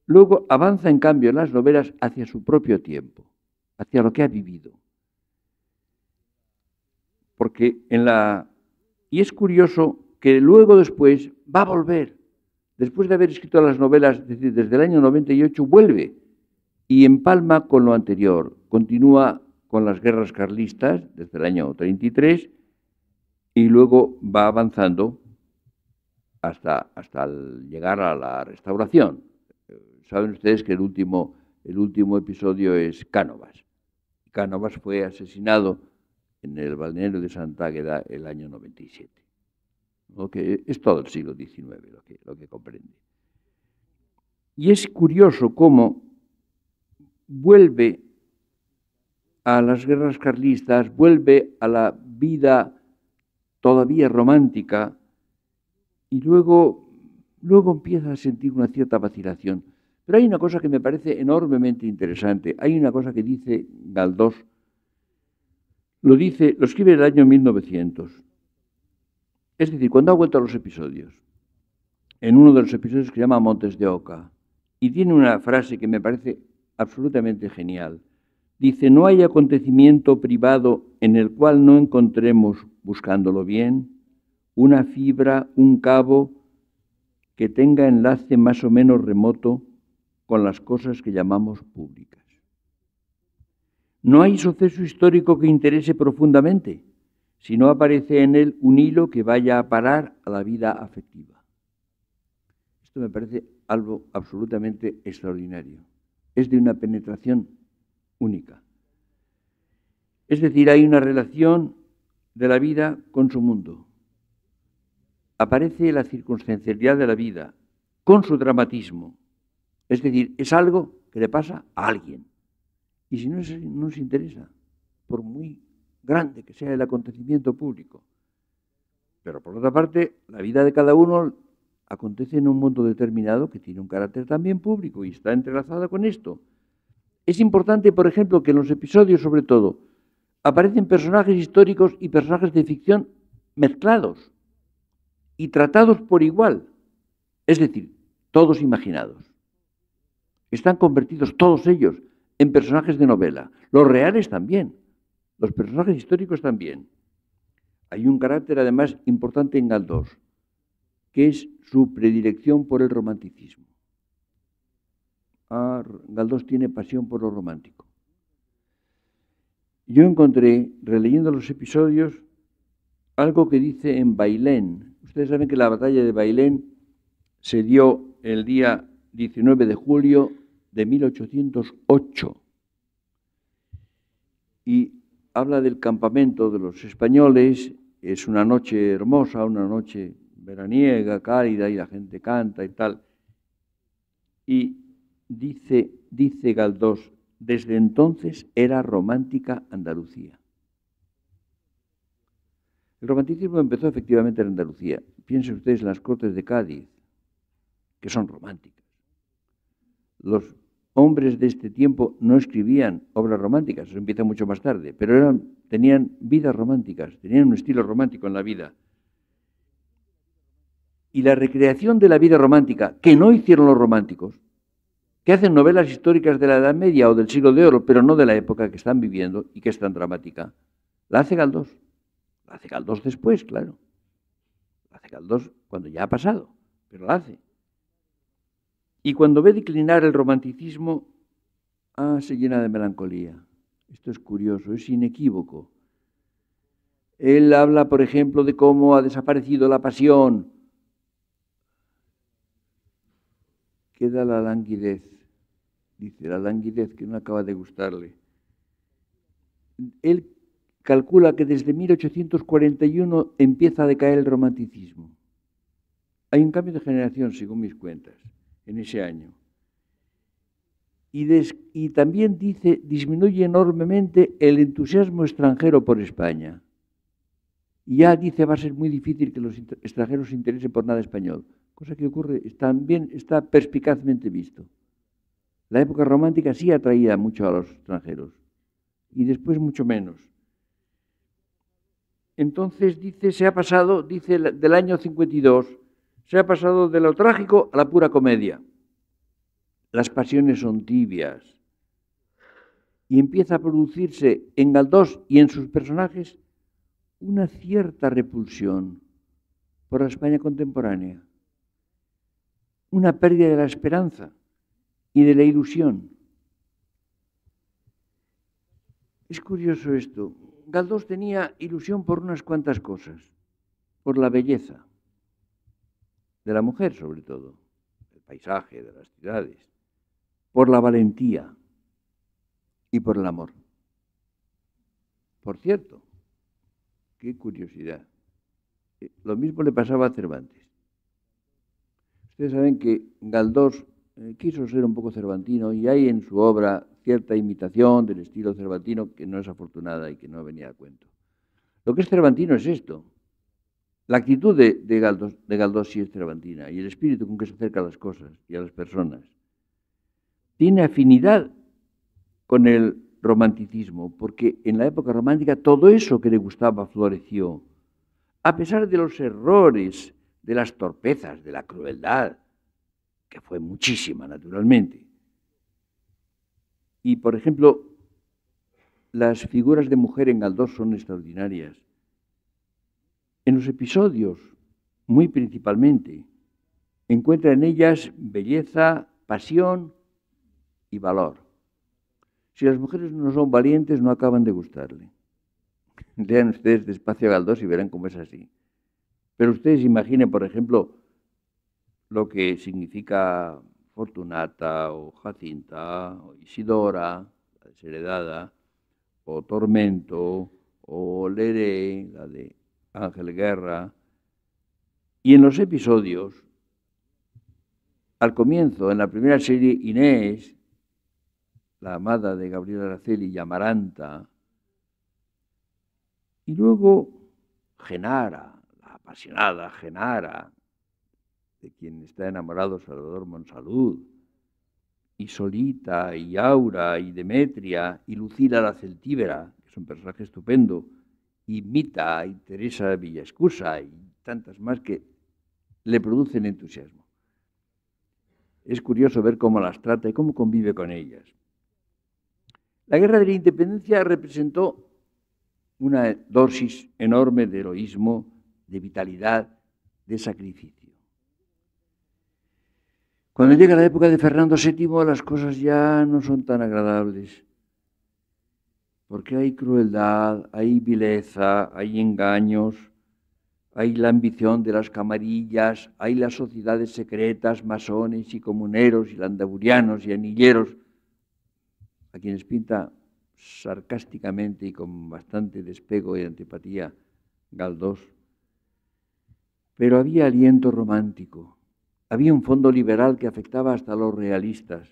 [SPEAKER 1] luego avanza en cambio en las novelas hacia su propio tiempo, hacia lo que ha vivido. Porque en la... Y es curioso que luego después va a volver. Después de haber escrito las novelas, desde el año 98, vuelve y empalma con lo anterior. Continúa con las guerras carlistas desde el año 33 y luego va avanzando hasta, hasta llegar a la restauración. Saben ustedes que el último, el último episodio es Cánovas. Cánovas fue asesinado en el balneario de Santa Águeda el año 97. que es todo el siglo XIX lo que, lo que comprende. Y es curioso cómo vuelve a las guerras carlistas, vuelve a la vida todavía romántica y luego, luego empieza a sentir una cierta vacilación. Pero hay una cosa que me parece enormemente interesante. Hay una cosa que dice Galdós lo dice, lo escribe en el año 1900. Es decir, cuando ha vuelto a los episodios, en uno de los episodios que se llama Montes de Oca, y tiene una frase que me parece absolutamente genial. Dice, no hay acontecimiento privado en el cual no encontremos, buscándolo bien, una fibra, un cabo que tenga enlace más o menos remoto con las cosas que llamamos públicas. No hay suceso histórico que interese profundamente si no aparece en él un hilo que vaya a parar a la vida afectiva. Esto me parece algo absolutamente extraordinario. Es de una penetración única. Es decir, hay una relación de la vida con su mundo. Aparece la circunstancialidad de la vida con su dramatismo. Es decir, es algo que le pasa a alguien. Y si no nos interesa, por muy grande que sea el acontecimiento público, pero por otra parte, la vida de cada uno acontece en un mundo determinado que tiene un carácter también público y está entrelazada con esto. Es importante, por ejemplo, que en los episodios, sobre todo, aparecen personajes históricos y personajes de ficción mezclados y tratados por igual, es decir, todos imaginados. Están convertidos todos ellos en personajes de novela. Los reales también. Los personajes históricos también. Hay un carácter además importante en Galdós, que es su predilección por el romanticismo. Ah, Galdós tiene pasión por lo romántico. Yo encontré, releyendo los episodios, algo que dice en Bailén. Ustedes saben que la batalla de Bailén se dio el día 19 de julio de 1808 y habla del campamento de los españoles. Es una noche hermosa, una noche veraniega, cálida, y la gente canta y tal. Y dice, dice Galdós, desde entonces era romántica Andalucía. El romanticismo empezó efectivamente en Andalucía. Piensen ustedes en las cortes de Cádiz, que son románticas. Los hombres de este tiempo no escribían obras románticas, eso empieza mucho más tarde, pero eran, tenían vidas románticas, tenían un estilo romántico en la vida. Y la recreación de la vida romántica, que no hicieron los románticos, que hacen novelas históricas de la Edad Media o del siglo de oro, pero no de la época que están viviendo y que es tan dramática, la hace Galdós. La hace Galdós después, claro. La hace Galdós cuando ya ha pasado, pero la hace. Y cuando ve declinar el romanticismo, ah, se llena de melancolía. Esto es curioso, es inequívoco. Él habla, por ejemplo, de cómo ha desaparecido la pasión. Queda la languidez, dice, la languidez que no acaba de gustarle. Él calcula que desde 1841 empieza a decaer el romanticismo. Hay un cambio de generación, según mis cuentas en ese año. Y, también dice, disminuye enormemente el entusiasmo extranjero por España. Y ya dice, va a ser muy difícil que los extranjeros se interesen por nada español, cosa que ocurre, también está perspicazmente visto. La época romántica sí atraía mucho a los extranjeros y después mucho menos. Entonces dice, se ha pasado, dice, del año 52 se ha pasado de lo trágico a la pura comedia. Las pasiones son tibias. Y empieza a producirse en Galdós y en sus personajes una cierta repulsión por la España contemporánea, una pérdida de la esperanza y de la ilusión. Es curioso esto. Galdós tenía ilusión por unas cuantas cosas, por la belleza, de la mujer sobre todo, del paisaje, de las ciudades, por la valentía y por el amor. Por cierto, qué curiosidad. Eh, lo mismo le pasaba a Cervantes. Ustedes saben que Galdós eh, quiso ser un poco cervantino y hay en su obra cierta imitación del estilo cervantino que no es afortunada y que no venía a cuento. Lo que es cervantino es esto, la actitud de, de, Galdós, de Galdós y el espíritu con que se acerca a las cosas y a las personas tiene afinidad con el romanticismo, porque en la época romántica todo eso que le gustaba floreció. A pesar de los errores, de las torpezas, de la crueldad, que fue muchísima naturalmente. Y, por ejemplo, las figuras de mujer en Galdós son extraordinarias. En los episodios, muy principalmente, encuentra en ellas belleza, pasión y valor. Si las mujeres no son valientes, no acaban de gustarle. (laughs) Lean ustedes despacio a Galdós y verán cómo es así. Pero ustedes imaginen, por ejemplo, lo que significa Fortunata o Jacinta o Isidora, la desheredada, o Tormento o Leré, la de Ángel Guerra, y en los episodios, al comienzo, en la primera serie, Inés, la amada de Gabriel Araceli y Amaranta, y luego Genara, la apasionada Genara, de quien está enamorado Salvador Monsalud, y Solita, y Aura, y Demetria, y Lucila la Celtíbera, que es un personaje estupendo, y interesa y Teresa Villascusa y tantas más que le producen entusiasmo. Es curioso ver cómo las trata y cómo convive con ellas. La guerra de la independencia representó una dosis enorme de heroísmo, de vitalidad, de sacrificio. Cuando llega la época de Fernando VII las cosas ya no son tan agradables porque hay crueldad, hay vileza, hay engaños, hay la ambición de las camarillas, hay las sociedades secretas, masones y comuneros y landaburianos y anilleros, a quienes pinta sarcásticamente y con bastante despego y antipatía Galdós. Pero había aliento romántico, había un fondo liberal que afectaba hasta a los realistas,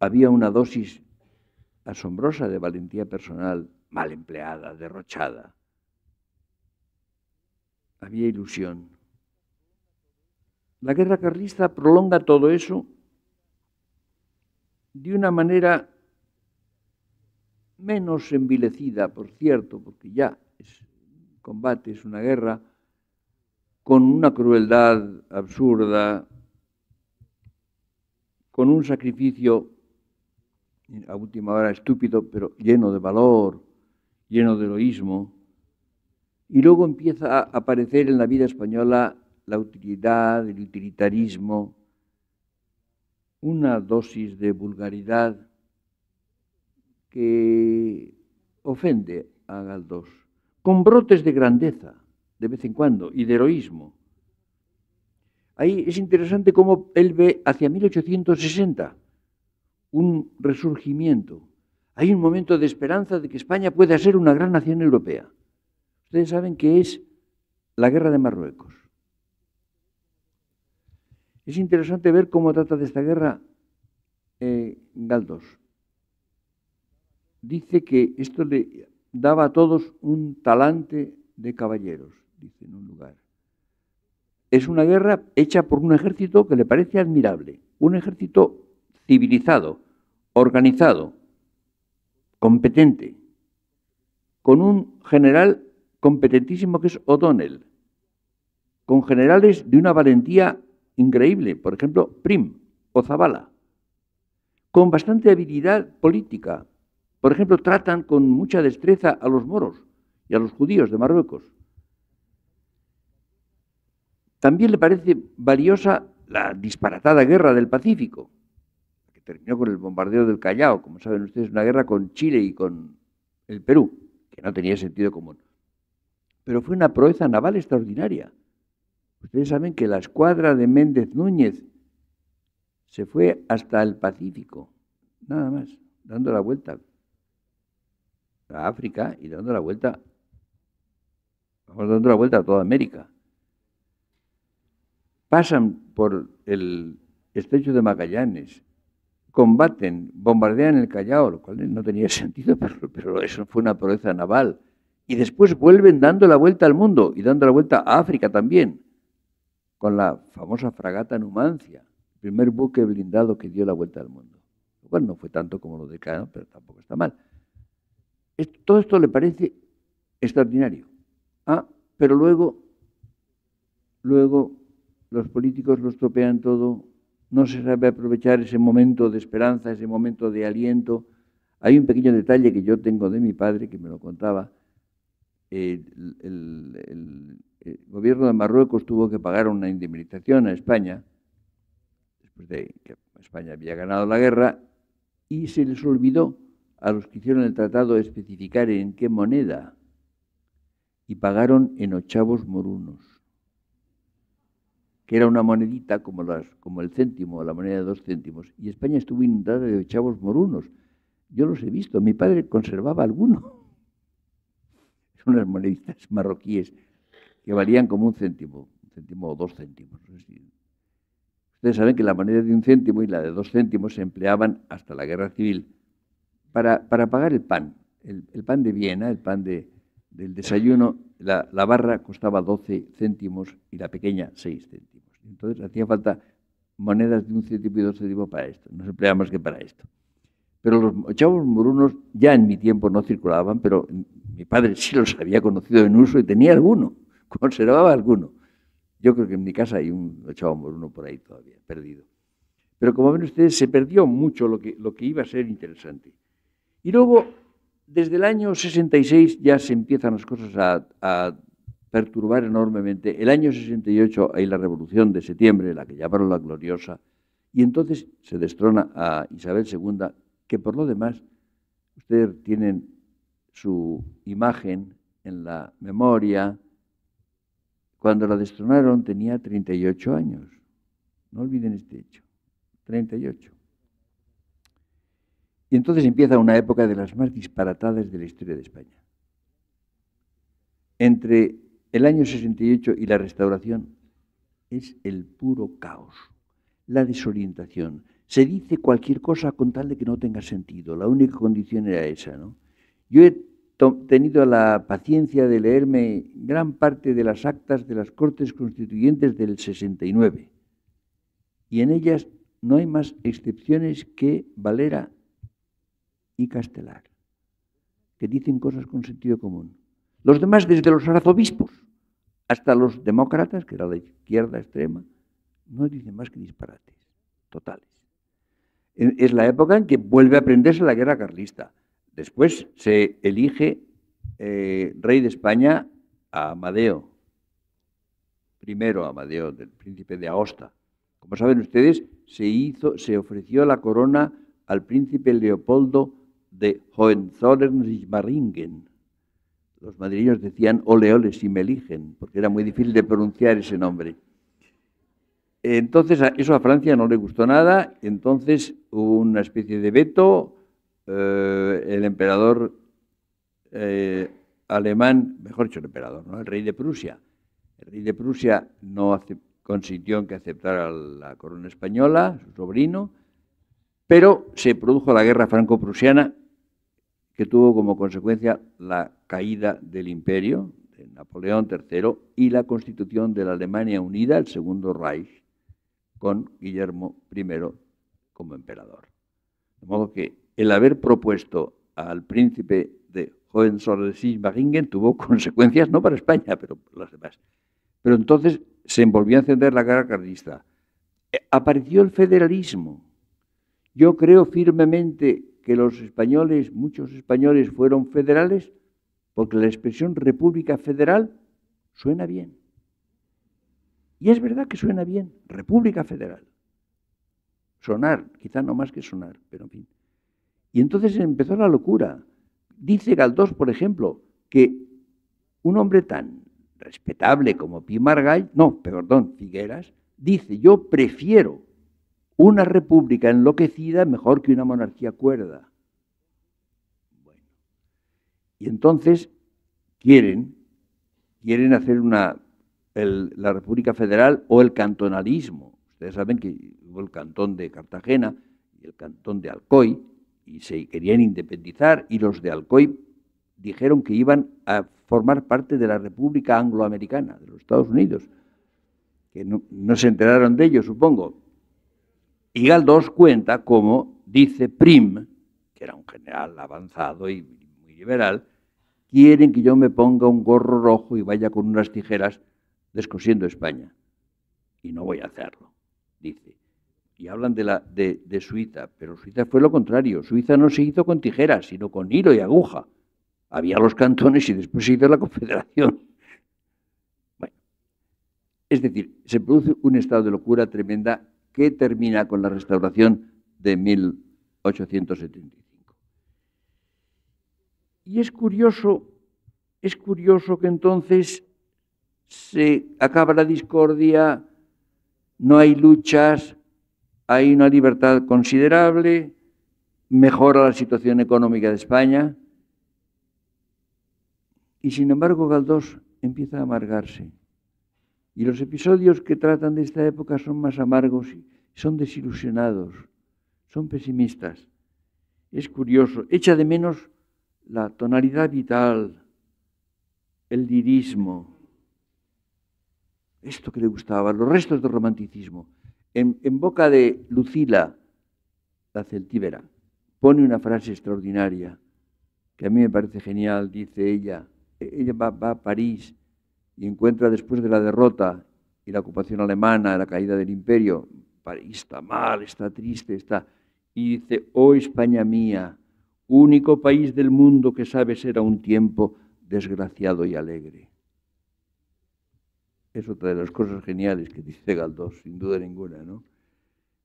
[SPEAKER 1] había una dosis asombrosa de valentía personal, mal empleada, derrochada. Había ilusión. La guerra carlista prolonga todo eso de una manera menos envilecida, por cierto, porque ya es combate, es una guerra, con una crueldad absurda, con un sacrificio a última hora estúpido, pero lleno de valor, lleno de heroísmo. Y luego empieza a aparecer en la vida española la utilidad, el utilitarismo, una dosis de vulgaridad que ofende a Galdós, con brotes de grandeza de vez en cuando y de heroísmo. Ahí es interesante cómo él ve hacia 1860 un resurgimiento. Hay un momento de esperanza de que España pueda ser una gran nación europea. Ustedes saben que es la guerra de Marruecos. Es interesante ver cómo trata de esta guerra eh, Galdós. Dice que esto le daba a todos un talante de caballeros, dice en un lugar. Es una guerra hecha por un ejército que le parece admirable, un ejército civilizado, organizado, competente, con un general competentísimo que es O'Donnell, con generales de una valentía increíble, por ejemplo, Prim o Zabala, con bastante habilidad política. Por ejemplo, tratan con mucha destreza a los moros y a los judíos de Marruecos. También le parece valiosa la disparatada guerra del Pacífico, terminó con el bombardeo del Callao, como saben ustedes, una guerra con Chile y con el Perú, que no tenía sentido común. Pero fue una proeza naval extraordinaria. Ustedes saben que la escuadra de Méndez Núñez se fue hasta el Pacífico, nada más, dando la vuelta a África y dando la vuelta, dando la vuelta a toda América. Pasan por el estrecho de Magallanes, combaten, bombardean el Callao, lo cual no tenía (laughs) sentido, pero, eso fue una proeza naval. Y después vuelven dando la vuelta al mundo y dando la vuelta a África también, con la famosa fragata Numancia, el primer buque blindado que dio la vuelta al mundo. Lo cual no fue tanto como lo de Cano, pero tampoco está mal. todo esto le parece extraordinario. Ah, pero luego, luego los políticos lo estropean todo, no se sabe aprovechar ese momento de esperanza, ese momento de aliento. Hay un pequeño detalle que yo tengo de mi padre, que me lo contaba. El, gobierno de Marruecos tuvo que pagar una indemnización a España, después de que España había ganado la guerra, y se les olvidó a los que hicieron el tratado especificar en qué moneda, y pagaron en ochavos morunos que era una monedita como, las, como el céntimo, o la moneda de dos céntimos, y España estuvo inundada de chavos morunos. Yo los he visto, mi padre conservaba alguno. (laughs) Son unas moneditas marroquíes que valían como un céntimo, un céntimo o dos céntimos. Ustedes saben que la moneda de un céntimo y la de dos céntimos se empleaban hasta la guerra civil para, pagar el pan, el, pan de Viena, el pan del desayuno. La, la barra costaba 12 céntimos y la pequeña 6 céntimos. Entonces hacía falta monedas de un tipo y dos tipo para esto. No se empleaba más que para esto. Pero los chavos morunos ya en mi tiempo no circulaban, pero mi padre sí los había conocido en uso y tenía alguno, (laughs) conservaba alguno. Yo creo que en mi casa hay un chavo moruno por ahí todavía, perdido. Pero como ven ustedes, se perdió mucho lo que, lo que iba a ser interesante. Y luego, desde el año 66 ya se empiezan las cosas a perturbar enormemente. El año 68 hay la revolución de septiembre, la que llamaron la gloriosa, y entonces se destrona a Isabel II, que por lo demás, ustedes tienen su imagen en la memoria. Cuando la destronaron tenía 38 años. No olviden este hecho. 38. Y entonces empieza una época de las más disparatadas de la historia de España. Entre el año 68 y la restauración es el puro caos, la desorientación. Se dice cualquier cosa con tal de que no tenga sentido. La única condición era esa. ¿no? Yo he tenido la paciencia de leerme gran parte de las actas de las Cortes Constituyentes del 69. Y en ellas no hay más excepciones que Valera y Castelar, que dicen cosas con sentido común. Los demás desde los arzobispos hasta los demócratas, que era la izquierda extrema, no dicen más que disparates totales. Es la época en que vuelve a prenderse la guerra carlista. Después se elige eh, rey de España a Amadeo, primero Amadeo, del príncipe de Aosta. Como saben ustedes, se, hizo, se ofreció la corona al príncipe Leopoldo de Hohenzollern-Sigmaringen, los madrileños decían ole, ole, si me eligen, porque era muy difícil de pronunciar ese nombre. Entonces, eso a Francia no le gustó nada, entonces hubo una especie de veto, eh, el emperador eh, alemán, mejor dicho el emperador, ¿no? el rey de Prusia, el rey de Prusia no consintió en que aceptara la corona española, su sobrino, pero se produjo la guerra franco-prusiana que tuvo como consecuencia la caída del imperio de Napoleón III y la constitución de la Alemania Unida, el Segundo Reich, con Guillermo I como emperador. De modo que el haber propuesto al príncipe de Hohenzollern-Sigmaringen tuvo (laughs) consecuencias, no para España, pero para las demás. Pero entonces se envolvió a encender la guerra carlista. Eh, apareció el federalismo. Yo creo firmemente que los españoles, muchos españoles fueron federales, porque la expresión república federal suena bien. Y es verdad que suena bien, república federal. Sonar, quizá no más que sonar, pero en fin. Y entonces empezó la locura. Dice Galdós, por ejemplo, que un hombre tan respetable como Pi no, perdón, Figueras, dice, yo prefiero una república enloquecida mejor que una monarquía cuerda. Bueno. Y entonces quieren, quieren hacer una, la República Federal o el cantonalismo. Ustedes saben que hubo el cantón de Cartagena y el cantón de Alcoy y se querían independizar y los de Alcoy dijeron que iban a formar parte de la República Angloamericana, de los Estados Unidos, que no, no se enteraron de ello, supongo, y Galdós cuenta cómo dice Prim, que era un general avanzado y muy liberal, quieren que yo me ponga un gorro rojo y vaya con unas tijeras descosiendo España. Y no voy a hacerlo, dice. Y hablan de, la, de Suiza, pero Suiza fue lo contrario. Suiza no se hizo con tijeras, sino con hilo y aguja. Había los cantones y después se hizo la confederación. Bueno, es decir, se produce un estado de locura tremenda que termina con la restauración de 1875. Y es curioso, es curioso que entonces se acaba la discordia, no hay luchas, hay una libertad considerable, mejora la situación económica de España, y sin embargo Galdós empieza a amargarse. Y los episodios que tratan de esta época son más amargos y son desilusionados, son pesimistas. Es curioso, echa de menos la tonalidad vital, el dirismo, esto que le gustaba, los restos del romanticismo. En, boca de Lucila, la celtíbera, pone una frase extraordinaria que a mí me parece genial, dice ella, e, ella va a París y encuentra después de la derrota y la ocupación alemana, la caída del imperio, París está mal, está triste, está... Y dice, oh España mía, único país del mundo que sabe ser a un tiempo desgraciado y alegre. Es otra de las cosas geniales que dice Galdós, sin duda ninguna, ¿no?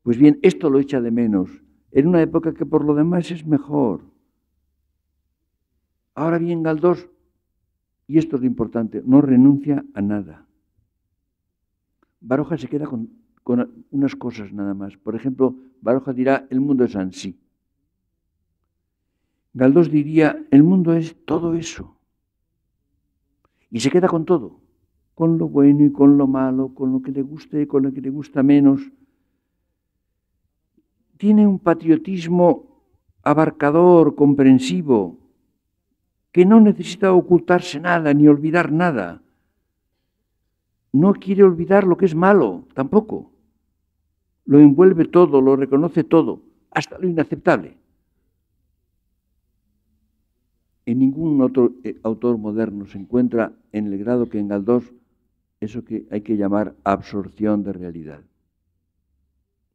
[SPEAKER 1] Pues bien, esto lo echa de menos, en una época que por lo demás es mejor. Ahora bien, Galdós y esto es lo importante, no renuncia a nada. Baroja se queda con, unas cosas nada más. Por ejemplo, Baroja dirá, el mundo es ansí. Galdós diría, el mundo es todo eso. Y se queda con todo, con lo bueno y con lo malo, con lo que le guste y con lo que le gusta menos. Tiene un patriotismo abarcador, comprensivo, que no necesita ocultarse nada ni olvidar nada. No quiere olvidar lo que es malo, tampoco. Lo envuelve todo, lo reconoce todo, hasta lo inaceptable. En ningún otro eh, autor moderno se encuentra en el grado que en Galdós eso que hay que llamar absorción de realidad.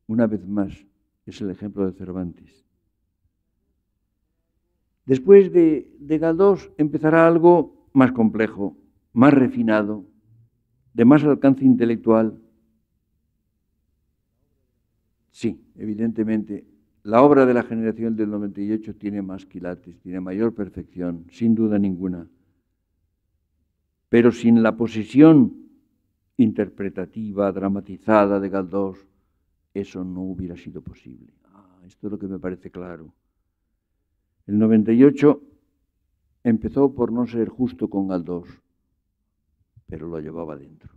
[SPEAKER 1] Una vez más, es el ejemplo de Cervantes. Después de, Galdós empezará algo más complejo, más refinado, de más alcance intelectual. Sí, evidentemente, la obra de la generación del 98 tiene más quilates, tiene mayor perfección, sin duda ninguna. Pero sin la posesión interpretativa, dramatizada de Galdós, eso no hubiera sido posible. Ah, esto es lo que me parece claro. El 98 empezó por no ser justo con Aldós, pero lo llevaba dentro.